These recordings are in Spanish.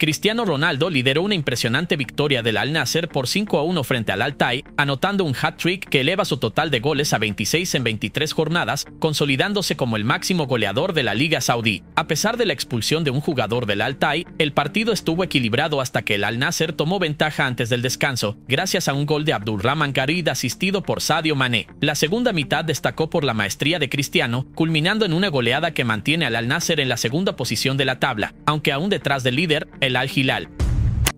Cristiano Ronaldo lideró una impresionante victoria del Al Nasser por 5 a 1 frente al Altai, anotando un hat-trick que eleva su total de goles a 26 en 23 jornadas, consolidándose como el máximo goleador de la Liga Saudí. A pesar de la expulsión de un jugador del Altai, el partido estuvo equilibrado hasta que el Al Nasser tomó ventaja antes del descanso, gracias a un gol de Abdulrahman Garid asistido por Sadio Mané. La segunda mitad destacó por la maestría de Cristiano, culminando en una goleada que mantiene al Al Nasser en la segunda posición de la tabla, aunque aún detrás del líder, el el Al Gilal.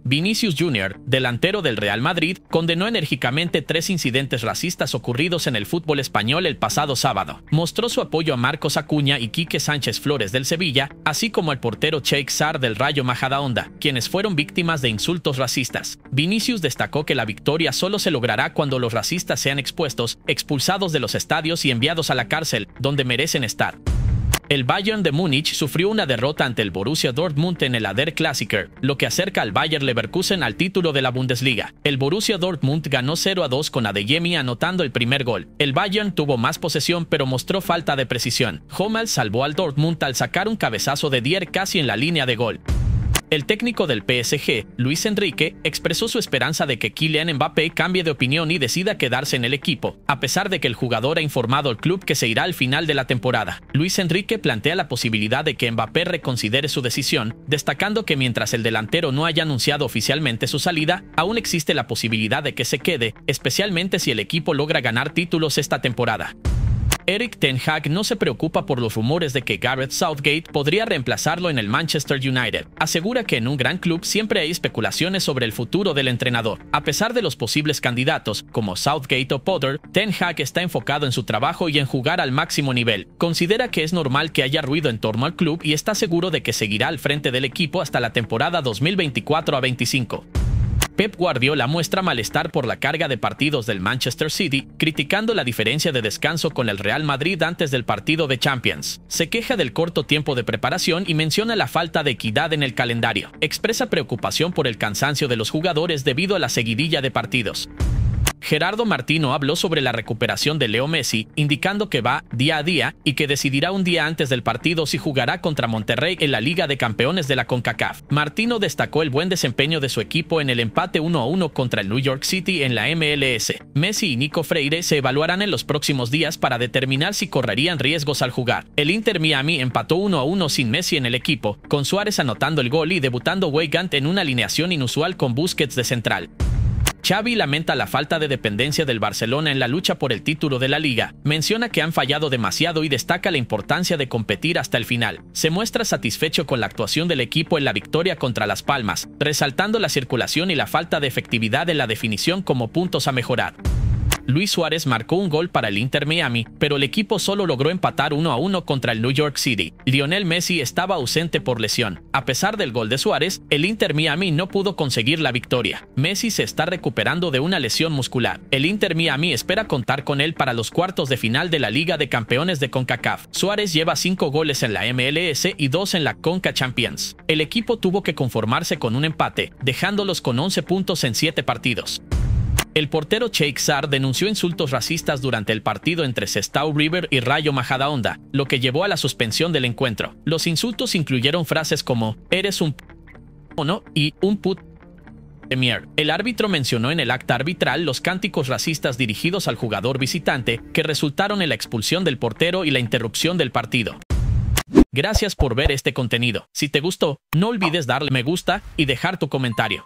Vinicius Jr., delantero del Real Madrid, condenó enérgicamente tres incidentes racistas ocurridos en el fútbol español el pasado sábado. Mostró su apoyo a Marcos Acuña y Quique Sánchez Flores del Sevilla, así como al portero Cheikh Sar del Rayo Majadahonda, quienes fueron víctimas de insultos racistas. Vinicius destacó que la victoria solo se logrará cuando los racistas sean expuestos, expulsados de los estadios y enviados a la cárcel, donde merecen estar. El Bayern de Múnich sufrió una derrota ante el Borussia Dortmund en el Ader Klassiker, lo que acerca al Bayern Leverkusen al título de la Bundesliga. El Borussia Dortmund ganó 0 a 2 con Adeyemi anotando el primer gol. El Bayern tuvo más posesión pero mostró falta de precisión. Hummels salvó al Dortmund al sacar un cabezazo de Dier casi en la línea de gol. El técnico del PSG, Luis Enrique, expresó su esperanza de que Kylian Mbappé cambie de opinión y decida quedarse en el equipo, a pesar de que el jugador ha informado al club que se irá al final de la temporada. Luis Enrique plantea la posibilidad de que Mbappé reconsidere su decisión, destacando que mientras el delantero no haya anunciado oficialmente su salida, aún existe la posibilidad de que se quede, especialmente si el equipo logra ganar títulos esta temporada. Eric Ten Hag no se preocupa por los rumores de que Gareth Southgate podría reemplazarlo en el Manchester United. Asegura que en un gran club siempre hay especulaciones sobre el futuro del entrenador. A pesar de los posibles candidatos, como Southgate o Potter, Ten Hag está enfocado en su trabajo y en jugar al máximo nivel. Considera que es normal que haya ruido en torno al club y está seguro de que seguirá al frente del equipo hasta la temporada 2024 a 25. Pep Guardiola muestra malestar por la carga de partidos del Manchester City, criticando la diferencia de descanso con el Real Madrid antes del partido de Champions. Se queja del corto tiempo de preparación y menciona la falta de equidad en el calendario. Expresa preocupación por el cansancio de los jugadores debido a la seguidilla de partidos. Gerardo Martino habló sobre la recuperación de Leo Messi, indicando que va día a día y que decidirá un día antes del partido si jugará contra Monterrey en la Liga de Campeones de la CONCACAF. Martino destacó el buen desempeño de su equipo en el empate 1 1 contra el New York City en la MLS. Messi y Nico Freire se evaluarán en los próximos días para determinar si correrían riesgos al jugar. El Inter Miami empató 1 a 1 sin Messi en el equipo, con Suárez anotando el gol y debutando Weigand en una alineación inusual con Busquets de central. Xavi lamenta la falta de dependencia del Barcelona en la lucha por el título de la liga, menciona que han fallado demasiado y destaca la importancia de competir hasta el final. Se muestra satisfecho con la actuación del equipo en la victoria contra Las Palmas, resaltando la circulación y la falta de efectividad en la definición como puntos a mejorar. Luis Suárez marcó un gol para el Inter Miami, pero el equipo solo logró empatar 1 a 1 contra el New York City. Lionel Messi estaba ausente por lesión. A pesar del gol de Suárez, el Inter Miami no pudo conseguir la victoria. Messi se está recuperando de una lesión muscular. El Inter Miami espera contar con él para los cuartos de final de la Liga de Campeones de CONCACAF. Suárez lleva 5 goles en la MLS y 2 en la CONCA Champions. El equipo tuvo que conformarse con un empate, dejándolos con 11 puntos en 7 partidos. El portero Sheikh Sar denunció insultos racistas durante el partido entre Sestao River y Rayo Majadahonda, lo que llevó a la suspensión del encuentro. Los insultos incluyeron frases como eres un p o y un put Premier. El árbitro mencionó en el acta arbitral los cánticos racistas dirigidos al jugador visitante que resultaron en la expulsión del portero y la interrupción del partido. Gracias por ver este contenido. Si te gustó, no olvides darle me gusta y dejar tu comentario.